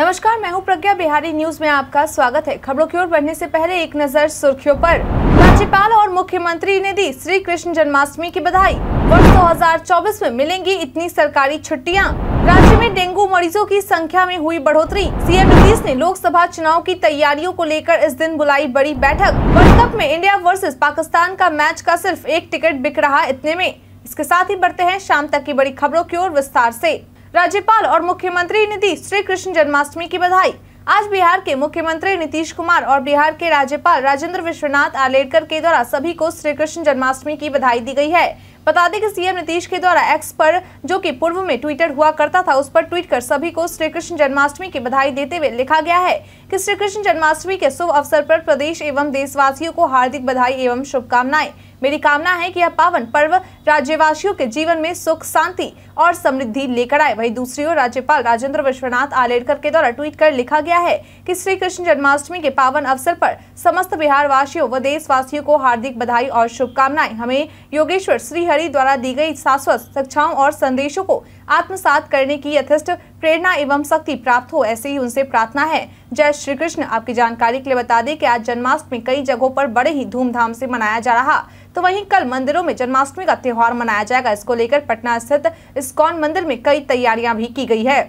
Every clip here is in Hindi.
नमस्कार मैं हूं प्रज्ञा बिहारी न्यूज में आपका स्वागत है खबरों की ओर बढ़ने से पहले एक नजर सुर्खियों पर राज्यपाल और मुख्यमंत्री ने दी श्री कृष्ण जन्माष्टमी की बधाई वर्ष 2024 में मिलेंगी इतनी सरकारी छुट्टियां राज्य में डेंगू मरीजों की संख्या में हुई बढ़ोतरी सीएम नीतीश ने लोकसभा चुनाव की तैयारियों को लेकर इस दिन बुलाई बड़ी बैठक वर्ल्ड कप में इंडिया वर्सेस पाकिस्तान का मैच का सिर्फ एक टिकट बिक रहा इतने में इसके साथ ही बढ़ते हैं शाम तक की बड़ी खबरों की ओर विस्तार ऐसी राज्यपाल और मुख्यमंत्री नीतीश श्री कृष्ण जन्माष्टमी की बधाई आज बिहार के मुख्यमंत्री नीतीश कुमार और बिहार के राज्यपाल राजेंद्र विश्वनाथ आलेडकर के द्वारा सभी को श्री कृष्ण जन्माष्टमी की बधाई दी गई है बता दें कि सीएम नीतीश के द्वारा एक्स पर जो कि पूर्व में ट्विटर हुआ करता था उस पर ट्वीट कर सभी को श्री कृष्ण जन्माष्टमी की बधाई देते हुए लिखा गया है कि श्री कृष्ण जन्माष्टमी के शुभ अवसर पर प्रदेश एवं देशवासियों को हार्दिक बधाई एवं शुभकामनाएं मेरी कामना है कि यह पावन पर्व राज्यवासियों के जीवन में सुख शांति और समृद्धि लेकर आए वहीं दूसरी ओर राज्यपाल राजेंद्र विश्वनाथ आलेडकर के द्वारा ट्वीट कर लिखा गया है कि श्री कृष्ण जन्माष्टमी के पावन अवसर पर समस्त बिहार वासियों व देशवासियों को हार्दिक बधाई और शुभकामनाएं हमें योगेश्वर श्रीहरि द्वारा दी गई शाश्वत शिक्षाओं और संदेशों को आत्मसात करने की यथेष्ट प्रेरणा एवं शक्ति प्राप्त हो ऐसे ही उनसे प्रार्थना है जय श्री कृष्ण आपकी जानकारी के लिए बता दें कि आज जन्माष्टमी कई जगहों पर बड़े ही धूमधाम से मनाया जा रहा तो वहीं कल मंदिरों में जन्माष्टमी का त्यौहार मनाया जाएगा इसको लेकर पटना स्थित इस्कॉन मंदिर में कई तैयारियां भी की गई है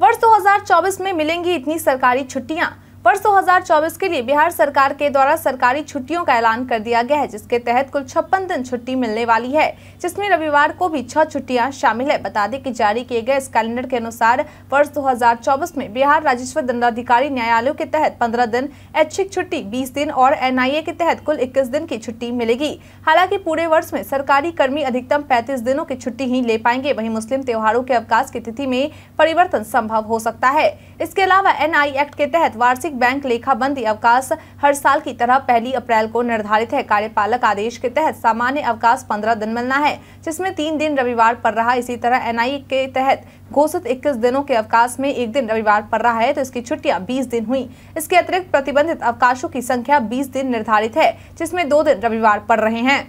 वर्ष 2024 में मिलेंगी इतनी सरकारी छुट्टियां वर्ष 2024 के लिए बिहार सरकार के द्वारा सरकारी छुट्टियों का ऐलान कर दिया गया है जिसके तहत कुल छप्पन दिन छुट्टी मिलने वाली है जिसमें रविवार को भी छह छुट्टियां शामिल है बता दें कि जारी किए गए इस कैलेंडर के अनुसार वर्ष दो में बिहार राजस्व दंडाधिकारी न्यायालयों के तहत पंद्रह दिन ऐच्छिक छुट्टी बीस दिन और एन के तहत कुल इक्कीस दिन की छुट्टी मिलेगी हालांकि पूरे वर्ष में सरकारी कर्मी अधिकतम पैंतीस दिनों की छुट्टी ही ले पाएंगे वही मुस्लिम त्योहारों के अवकाश की तिथि में परिवर्तन संभव हो सकता है इसके अलावा एन एक्ट के तहत वार्षिक बैंक लेखा बंदी अवकाश हर साल की तरह पहली अप्रैल को निर्धारित है कार्यपालक आदेश के तहत सामान्य अवकाश पंद्रह दिन मिलना है जिसमें तीन दिन रविवार पर रहा इसी तरह एन के तहत घोषित 21 दिनों के अवकाश में एक दिन रविवार पड़ रहा है तो इसकी छुट्टियां 20 दिन हुई इसके अतिरिक्त प्रतिबंधित अवकाशों की संख्या 20 दिन निर्धारित है जिसमें दो दिन रविवार पड़ रहे हैं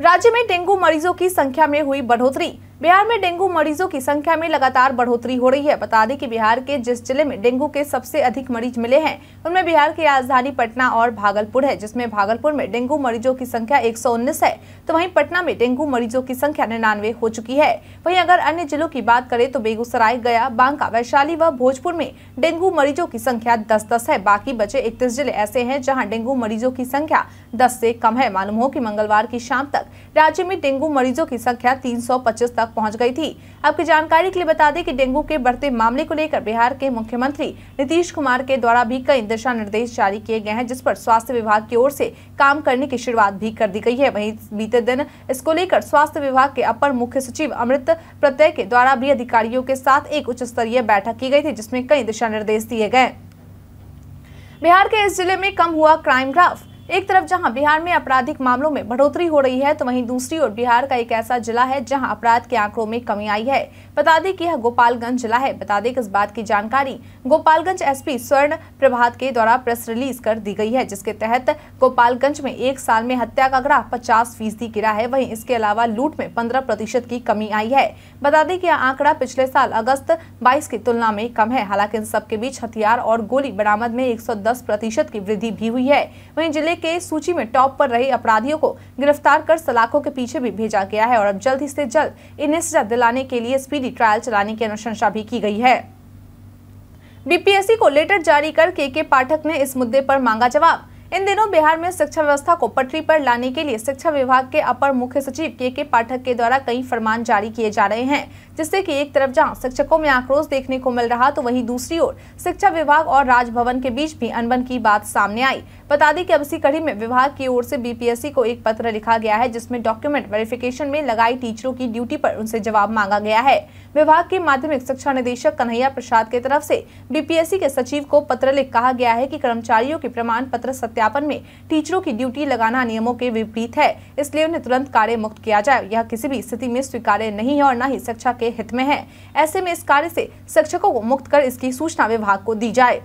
राज्य में डेंगू मरीजों की संख्या में हुई बढ़ोतरी बिहार में डेंगू मरीजों की संख्या में लगातार बढ़ोतरी हो रही है बता दें कि बिहार के जिस जिले में डेंगू के सबसे अधिक मरीज मिले हैं उनमें बिहार की राजधानी पटना और भागलपुर है जिसमें भागलपुर में डेंगू मरीजों की संख्या 119 है तो वहीं पटना में डेंगू मरीजों की संख्या निन्यानवे हो चुकी है वहीं अगर अन्य जिलों की बात करें तो बेगूसराय गया बांका वैशाली व भोजपुर में डेंगू मरीजों की संख्या दस दस है बाकी बचे इकतीस जिले ऐसे है जहाँ डेंगू मरीजों की संख्या दस ऐसी कम है मालूम हो की मंगलवार की शाम तक राज्य में डेंगू मरीजों की संख्या तीन तक तक पहुंच गई थी आपकी जानकारी के लिए बता दें कि डेंगू के बढ़ते मामले को लेकर बिहार के मुख्यमंत्री नीतीश कुमार के द्वारा भी कई दिशा निर्देश जारी किए गए हैं जिस पर स्वास्थ्य विभाग की ओर से काम करने की शुरुआत भी कर दी गई है वहीं बीते दिन इसको लेकर स्वास्थ्य विभाग के अपर मुख्य सचिव अमृत प्रत्यय के द्वारा भी अधिकारियों के साथ एक उच्च स्तरीय बैठक की गई थी जिसमें कई दिशा निर्देश दिए गए बिहार के इस जिले में कम हुआ क्राइम ग्राफ एक तरफ जहां बिहार में आपराधिक मामलों में बढ़ोतरी हो रही है तो वहीं दूसरी ओर बिहार का एक ऐसा जिला है जहां अपराध के आंकड़ों में कमी आई है बता दें कि यह गोपालगंज जिला है बता दें कि इस बात की जानकारी गोपालगंज एसपी स्वर्ण प्रभात के द्वारा प्रेस रिलीज कर दी गई है जिसके तहत गोपालगंज में एक साल में हत्या का ग्राफ पचास फीसदी गिरा है वही इसके अलावा लूट में पंद्रह प्रतिशत की कमी आई है बता दें की यह आंकड़ा पिछले साल अगस्त बाईस की तुलना में कम है हालांकि इन सबके बीच हथियार और गोली बरामद में एक प्रतिशत की वृद्धि भी हुई है वही जिले के सूची में टॉप पर रहे अपराधियों को गिरफ्तार कर सलाखों के पीछे भी भेजा गया है और अब जल्द ही से जल्द इन्हें सजा दिलाने के लिए स्पीडी ट्रायल चलाने की अनुशंसा भी की गई है बीपीएससी को लेटर जारी कर के के पाठक ने इस मुद्दे पर मांगा जवाब इन दिनों बिहार में शिक्षा व्यवस्था को पटरी पर लाने के लिए शिक्षा विभाग के अपर मुख्य सचिव के के पाठक के द्वारा कई फरमान जारी किए जा रहे हैं जिससे कि एक तरफ जहां शिक्षकों में आक्रोश देखने को मिल रहा तो वहीं दूसरी ओर शिक्षा विभाग और राजभवन के बीच भी अनबन की बात सामने आई बता दें कि अब इसी कड़ी में विभाग की ओर से बीपीएससी को एक पत्र लिखा गया है जिसमें डॉक्यूमेंट वेरिफिकेशन में लगाई टीचरों की ड्यूटी पर उनसे जवाब मांगा गया है विभाग के माध्यमिक शिक्षा निदेशक कन्हैया प्रसाद के तरफ से बीपीएससी के सचिव को पत्र लिख कहा गया है कि कर्मचारियों के प्रमाण पत्र सत्यापन में टीचरों की ड्यूटी लगाना नियमों के विपरीत है इसलिए उन्हें तुरंत कार्य मुक्त किया जाए यह किसी भी स्थिति में स्वीकार्य नहीं है और न ही शिक्षा के के हित में है ऐसे में इस कार्य से शिक्षकों को मुक्त कर इसकी सूचना विभाग को दी जाए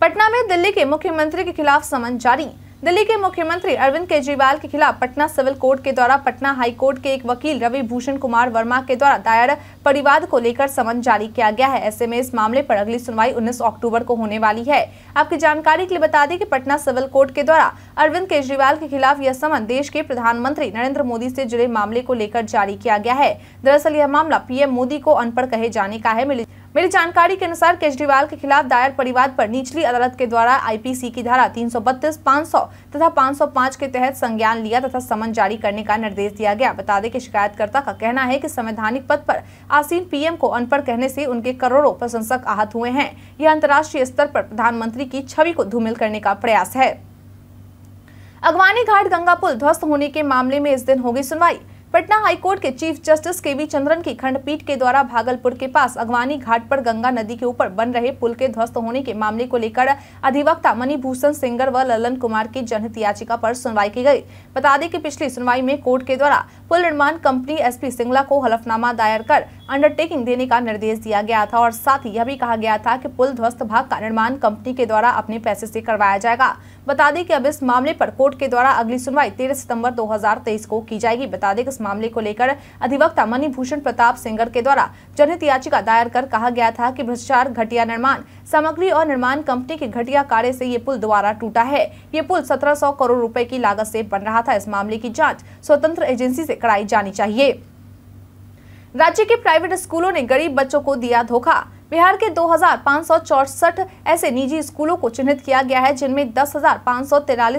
पटना में दिल्ली के मुख्यमंत्री के खिलाफ समन जारी दिल्ली के मुख्यमंत्री अरविंद केजरीवाल के खिलाफ पटना सिविल कोर्ट के द्वारा पटना हाई कोर्ट के एक वकील रवि भूषण कुमार वर्मा के द्वारा दायर परिवाद को लेकर समन जारी किया गया है ऐसे में इस मामले पर अगली सुनवाई 19 अक्टूबर को होने वाली है आपकी जानकारी के लिए बता दें कि पटना सिविल कोर्ट के द्वारा अरविंद केजरीवाल के खिलाफ यह समन देश के प्रधानमंत्री नरेंद्र मोदी ऐसी जुड़े मामले को लेकर जारी किया गया है दरअसल यह मामला पीएम मोदी को अनपढ़ कहे जाने का है मिली जानकारी के अनुसार केजरीवाल के खिलाफ दायर परिवाद पर निचली अदालत के द्वारा आईपीसी की धारा 332, 500 तथा 505 के तहत संज्ञान लिया तथा समन जारी करने का निर्देश दिया गया बता दें कि शिकायतकर्ता का कहना है कि संवैधानिक पद पर आसीन पीएम को अनपढ़ कहने से उनके करोड़ों प्रशंसक आहत हुए हैं यह अंतर्राष्ट्रीय स्तर पर प्रधानमंत्री की छवि को धूमिल करने का प्रयास है अगवानी घाट गंगा पुल ध्वस्त होने के मामले में इस दिन होगी सुनवाई पटना हाईकोर्ट के chief justice K V Chandran की खंडपीठ के द्वारा भागलपुर के पास अगवानी घाट पर गंगा नदी के ऊपर बन रहे पुल के ध्वस्त होने के मामले को लेकर अधिवक्ता मणिभूषण सिंगर व ललन कुमार की जनहित याचिका पर सुनवाई की गई बता दें कि पिछली सुनवाई में कोर्ट के द्वारा पुल निर्माण कंपनी पी सिंगला को हलफनामा दायर कर अंडरटेकिंग देने का निर्देश दिया गया था और साथ ही यह भी कहा गया था की पुल ध्वस्त भाग का निर्माण कंपनी के द्वारा अपने पैसे ऐसी करवाया जाएगा बता दें की अब इस मामले आरोप कोर्ट के द्वारा अगली सुनवाई तेरह सितम्बर दो को की जाएगी बता दें मामले को लेकर अधिवक्ता मणिभूषण प्रताप सिंगर के द्वारा जनहित याचिका दायर कर कहा गया था कि भ्रष्टाचार घटिया निर्माण सामग्री और निर्माण कंपनी के घटिया कार्य से ये पुल द्वारा टूटा है ये पुल 1700 करोड़ रुपए की लागत से बन रहा था इस मामले की जाँच स्वतंत्र एजेंसी ऐसी कराई जानी चाहिए राज्य के प्राइवेट स्कूलों ने गरीब बच्चों को दिया धोखा बिहार के दो ऐसे निजी स्कूलों को चिन्हित किया गया है जिनमें दस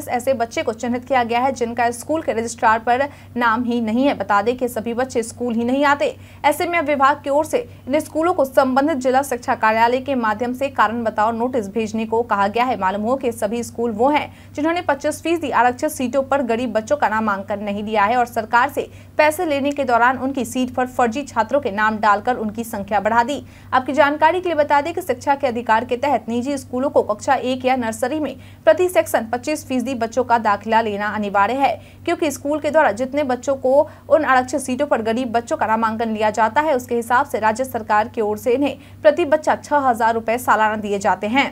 ऐसे बच्चे को चिन्हित किया गया है जिनका स्कूल के रजिस्ट्रार पर नाम ही नहीं है बता दें कि सभी बच्चे स्कूल ही नहीं आते ऐसे में विभाग की ओर से इन स्कूलों को संबंधित जिला शिक्षा कार्यालय के माध्यम से कारण बताओ नोटिस भेजने को कहा गया है मालूम हो कि सभी स्कूल वो हैं जिन्होंने पच्चीस फीसदी आरक्षित सीटों पर गरीब बच्चों का नामांकन नहीं दिया है और सरकार से पैसे लेने के दौरान उनकी सीट पर फर्जी छात्रों के नाम डालकर उनकी संख्या बढ़ा दी आपकी जानकारी जानकारी के लिए बता दें कि शिक्षा के अधिकार के तहत निजी स्कूलों को कक्षा एक या नर्सरी में प्रति सेक्शन 25 फीसदी बच्चों का दाखिला लेना अनिवार्य है क्योंकि स्कूल के द्वारा जितने बच्चों को उन आरक्षित सीटों पर गरीब बच्चों का नामांकन लिया जाता है उसके हिसाब से राज्य सरकार की ओर से इन्हें प्रति बच्चा छह हजार सालाना दिए जाते हैं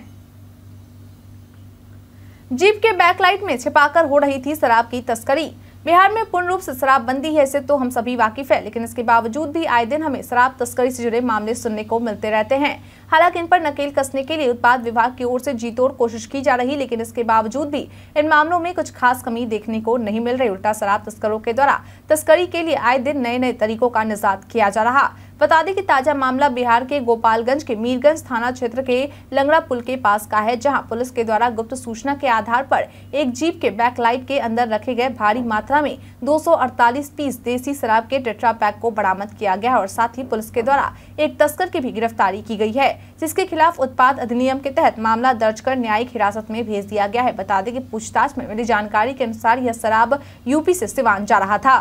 जीप के बैकलाइट में छिपाकर हो रही थी शराब की तस्करी बिहार में पूर्ण रूप से बंदी है इसे तो हम सभी वाकिफ है लेकिन इसके बावजूद भी आए दिन हमें शराब तस्करी से जुड़े मामले सुनने को मिलते रहते हैं हालांकि इन पर नकेल कसने के लिए उत्पाद विभाग की ओर से जीतोड़ कोशिश की जा रही लेकिन इसके बावजूद भी इन मामलों में कुछ खास कमी देखने को नहीं मिल रही उल्टा शराब तस्करों के द्वारा तस्करी के लिए आए दिन नए नए तरीकों का निजात किया जा रहा बता दें कि ताजा मामला बिहार के गोपालगंज के मीरगंज थाना क्षेत्र के लंगड़ा पुल के पास का है जहां पुलिस के द्वारा गुप्त सूचना के आधार पर एक जीप के बैकलाइट के अंदर रखे गए भारी मात्रा में 248 पीस देसी शराब के टेट्रा पैक को बरामद किया गया और साथ ही पुलिस के द्वारा एक तस्कर की भी गिरफ्तारी की गयी है जिसके खिलाफ उत्पाद अधिनियम के तहत मामला दर्ज कर न्यायिक हिरासत में भेज दिया गया है बता दें की पूछताछ में मिली जानकारी के अनुसार यह शराब यूपी ऐसी सिवान जा रहा था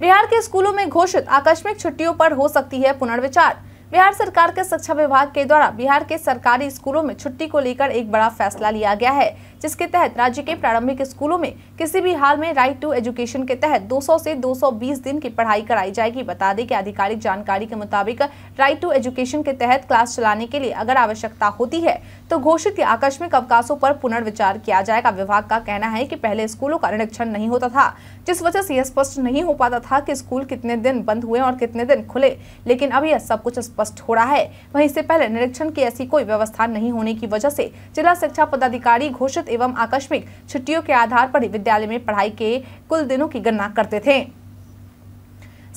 बिहार के स्कूलों में घोषित आकस्मिक छुट्टियों पर हो सकती है पुनर्विचार बिहार सरकार के शिक्षा विभाग के द्वारा बिहार के सरकारी स्कूलों में छुट्टी को लेकर एक बड़ा फैसला लिया गया है जिसके तहत राज्य के प्रारंभिक स्कूलों में किसी भी हाल में राइट टू एजुकेशन के तहत 200 से 220 दिन की पढ़ाई कराई जाएगी बता दें कि आधिकारिक जानकारी के मुताबिक राइट टू एजुकेशन के तहत क्लास चलाने के लिए अगर आवश्यकता होती है तो घोषित आकस्मिक अवकाशों पर पुनर्विचार किया जाएगा विभाग का कहना है की पहले स्कूलों का निरीक्षण नहीं होता था जिस वजह से यह स्पष्ट नहीं हो पाता था की स्कूल कितने दिन बंद हुए और कितने दिन खुले लेकिन अब यह सब कुछ स्पष्ट हो रहा है वहीं इससे पहले निरीक्षण की ऐसी कोई व्यवस्था नहीं होने की वजह से जिला शिक्षा पदाधिकारी घोषित एवं आकस्मिक छुट्टियों के आधार पर विद्यालय में पढ़ाई के कुल दिनों की गणना करते थे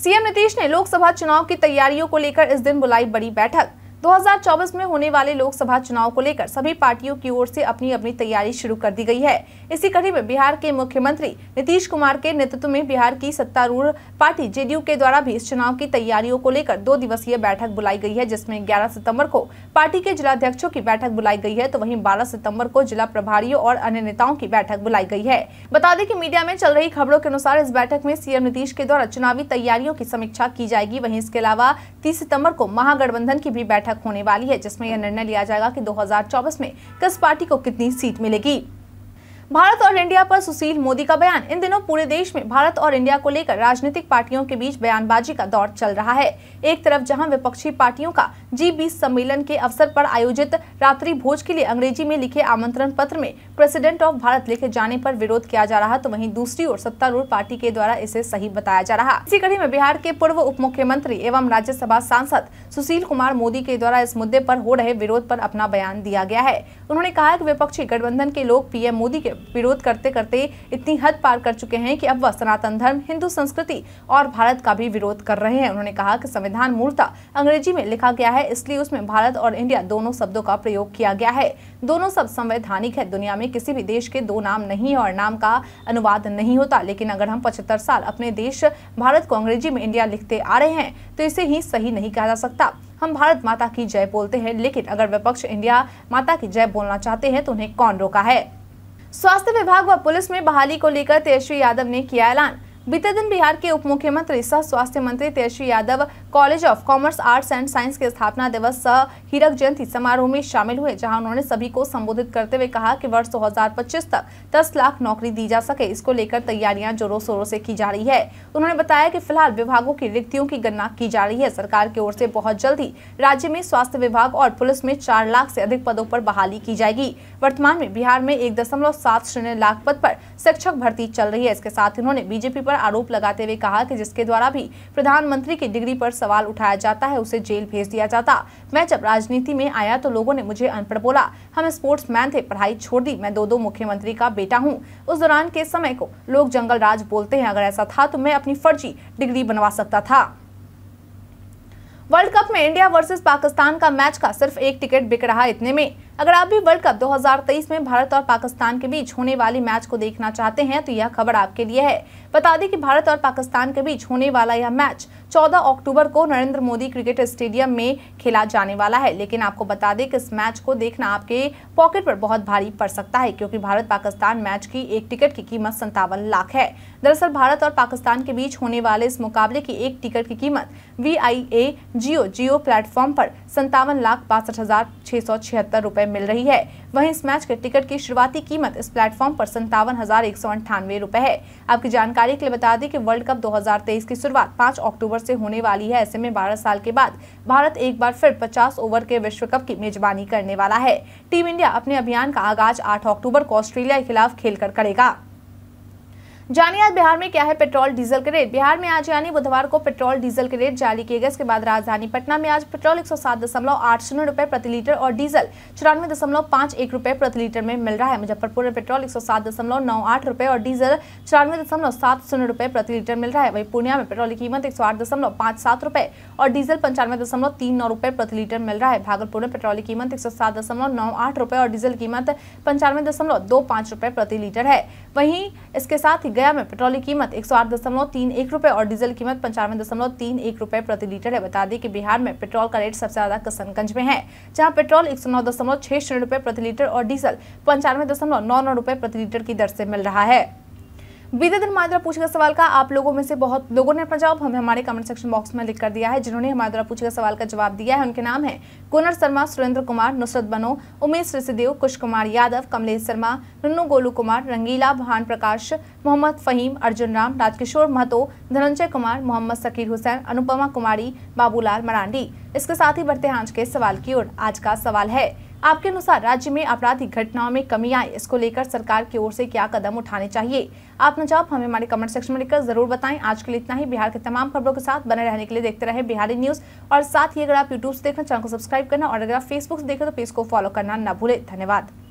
सीएम नीतीश ने लोकसभा चुनाव की तैयारियों को लेकर इस दिन बुलाई बड़ी बैठक 2024 में होने वाले लोकसभा चुनाव को लेकर सभी पार्टियों की ओर से अपनी अपनी तैयारी शुरू कर दी गई है इसी कड़ी में बिहार के मुख्यमंत्री नीतीश कुमार के नेतृत्व में बिहार की सत्तारूढ़ पार्टी जेडीयू के द्वारा भी इस चुनाव की तैयारियों को लेकर दो दिवसीय बैठक बुलाई गई है जिसमें ग्यारह सितम्बर को पार्टी के जिलाध्यक्षों की बैठक बुलाई गई है तो वही बारह सितम्बर को जिला प्रभारियों और अन्य नेताओं की बैठक बुलाई गयी है बता दें की मीडिया में चल रही खबरों के अनुसार इस बैठक में सीएम नीतीश के द्वारा चुनावी तैयारियों की समीक्षा की जाएगी वही इसके अलावा तीस सितम्बर को महागठबंधन की भी बैठक बैठक होने वाली है जिसमें यह निर्णय लिया जाएगा कि 2024 में किस पार्टी को कितनी सीट मिलेगी भारत और इंडिया पर सुशील मोदी का बयान इन दिनों पूरे देश में भारत और इंडिया को लेकर राजनीतिक पार्टियों के बीच बयानबाजी का दौर चल रहा है एक तरफ जहां विपक्षी पार्टियों का जी बीस सम्मेलन के अवसर पर आयोजित रात्रि भोज के लिए अंग्रेजी में लिखे आमंत्रण पत्र में प्रेसिडेंट ऑफ भारत लिखे जाने पर विरोध किया जा रहा तो वही दूसरी ओर सत्तारूढ़ पार्टी के द्वारा इसे सही बताया जा रहा इसी कड़ी में बिहार के पूर्व उप मुख्यमंत्री एवं राज्य सांसद सुशील कुमार मोदी के द्वारा इस मुद्दे आरोप हो रहे विरोध आरोप अपना बयान दिया गया है उन्होंने कहा की विपक्षी गठबंधन के लोग पीएम मोदी के विरोध करते करते इतनी हद पार कर चुके हैं कि अब वह सनातन धर्म हिंदू संस्कृति और भारत का भी विरोध कर रहे हैं उन्होंने कहा कि संविधान मूलतः अंग्रेजी में लिखा गया है इसलिए उसमें भारत और इंडिया दोनों शब्दों का प्रयोग किया गया है दोनों शब्द संवैधानिक है दुनिया में किसी भी देश के दो नाम नहीं और नाम का अनुवाद नहीं होता लेकिन अगर हम पचहत्तर साल अपने देश भारत को अंग्रेजी में इंडिया लिखते आ रहे हैं तो इसे ही सही नहीं कहा जा सकता हम भारत माता की जय बोलते हैं लेकिन अगर विपक्ष इंडिया माता की जय बोलना चाहते हैं तो उन्हें कौन रोका है स्वास्थ्य विभाग व पुलिस में बहाली को लेकर तेजस्वी यादव ने किया ऐलान बीते दिन बिहार के उप मुख्यमंत्री सह स्वास्थ्य मंत्री Tejashwi Yadav college of commerce arts and science के स्थापना दिवस सह हीरक जयंती समारोह में शामिल हुए जहां उन्होंने सभी को संबोधित करते हुए कहा कि वर्ष 2025 तक 10 लाख नौकरी दी जा सके इसको लेकर तैयारियां जोरों शोरों से की जा रही है उन्होंने बताया की फिलहाल विभागों की रिक्तियों की गणना की जा रही है सरकार की ओर से बहुत जल्दी राज्य में स्वास्थ्य विभाग और पुलिस में चार लाख से अधिक पदों पर बहाली की जाएगी वर्तमान में बिहार में एक लाख पद पर शिक्षक भर्ती चल रही है इसके साथ उन्होंने बीजेपी पर आरोप लगाते हुए कहा कि जिसके द्वारा भी प्रधानमंत्री की डिग्री पर सवाल उठाया जाता है उसे जेल भेज दिया जाता मैं जब राजनीति में आया तो लोगों ने मुझे अनपढ़ बोला हम स्पोर्ट्समैन थे पढ़ाई छोड़ दी मैं दो दो मुख्यमंत्री का बेटा हूँ उस दौरान के समय को लोग जंगल बोलते हैं अगर ऐसा था तो मैं अपनी फर्जी डिग्री बनवा सकता था वर्ल्ड कप में इंडिया वर्सेस पाकिस्तान का मैच का सिर्फ एक टिकट बिक रहा इतने में अगर आप भी वर्ल्ड कप 2023 में भारत और पाकिस्तान के बीच होने वाली मैच को देखना चाहते हैं तो यह खबर आपके लिए है बता दें कि भारत और पाकिस्तान के बीच होने वाला यह मैच 14 अक्टूबर को नरेंद्र मोदी क्रिकेट स्टेडियम में खेला जाने वाला है लेकिन आपको बता दें कि इस मैच को देखना आपके पॉकेट पर बहुत भारी पड़ सकता है क्योंकि भारत पाकिस्तान मैच की एक टिकट की कीमत संतावन लाख है दरअसल भारत और पाकिस्तान के बीच होने वाले इस मुकाबले की एक टिकट की कीमत we I A Jio Jio platform पर संतावन लाख बासठ हजार छह सौ छिहत्तर रुपए मिल रही है वहीं इस मैच के टिकट की शुरुआती कीमत इस प्लेटफॉर्म पर संतावन हजार एक सौ अंठानवे रुपए है आपकी जानकारी के लिए बता दें कि वर्ल्ड कप 2023 की शुरुआत 5 अक्टूबर से होने वाली है ऐसे में 12 साल के बाद भारत एक बार फिर 50 ओवर के विश्व कप की मेजबानी करने वाला है टीम इंडिया अपने अभियान का आगाज आठ अक्टूबर को ऑस्ट्रेलिया के खिलाफ खेल करेगा जानिए आज बिहार में क्या है पेट्रोल डीजल के रेट बिहार में आज यानी बुधवार को पेट्रोल डीजल के रेट जारी किए गए इसके बाद राजधानी पटना में आज पेट्रोल एक सौ सात दशमलव आठ शून्य रुपये प्रति लीटर और डीजल चौरानवे दशमलव पांच एक रुपए प्रति लीटर में मिल रहा है मुजफ्फरपुर में पेट्रोल एक सौ सात दशमलव नौ आठ और डीजल चौरानवे दशमलव सात शून्य रुपये प्रति लीटर मिल रहा है वही पूर्णिया में पेट्रोल की कीमत एक सौ आठ दशमलव सात और डीजल पंचानवे दशमलव तीन नौ प्रति लीटर मिल रहा है भागलपुर में पेट्रोल की कीमत एक सौ सात दशमलव नौ आठ और डीजल कीमत पंचानवे दशमलव दो प्रति लीटर है वही इसके साथ ही गया में पेट्रोल की कीमत एक सौ आठ दशमलव तीन एक रुपये और डीजल कीमत पंचानवे दशमलव तीन एक रुपए प्रति लीटर है बता दें कि बिहार में पेट्रोल का रेट सबसे ज्यादा कसनगंज में है जहाँ पेट्रोल एक सौ नौ दशमलव छह शून्य रुपये प्रति लीटर और डीजल पंचानवे दशमलव नौ नौ रुपए प्रति लीटर की दर से मिल रहा है बीते हमारे द्वारा पूछे गए सवाल का आप लोगों में से बहुत लोगों ने अपना जवाब हमें हमारे कमेंट सेक्शन बॉक्स में लिख कर दिया है जिन्होंने हमारे द्वारा पूछे गए सवाल का जवाब दिया है उनके नाम है कुनर शर्मा सुरेंद्र कुमार नुसरत बनो उमेश ऋषिदेव कुश कुमार यादव कमलेश शर्मा नन्नू गोलू कुमार रंगीला भान प्रकाश मोहम्मद फहीम अर्जुन राम राजकिशोर महतो धनंजय कुमार मोहम्मद सकीर हुसैन अनुपमा कुमारी बाबूलाल मरांडी इसके साथ ही बढ़ते हैं आज के सवाल की ओर आज का सवाल है आपके अनुसार राज्य में आपराधिक घटनाओं में कमी आए इसको लेकर सरकार की ओर से क्या कदम उठाने चाहिए आपने जवाब हमें हमारे कमेंट सेक्शन में लिखकर जरूर बताएं आज के लिए इतना ही बिहार के तमाम खबरों के साथ बने रहने के लिए देखते रहे बिहारी न्यूज और साथ ही अगर आप यूट्यूब से देखना चैनल को सब्सक्राइब करना और अगर आप फेसबुक से देखें तो पेज को फॉलो करना न भूले धन्यवाद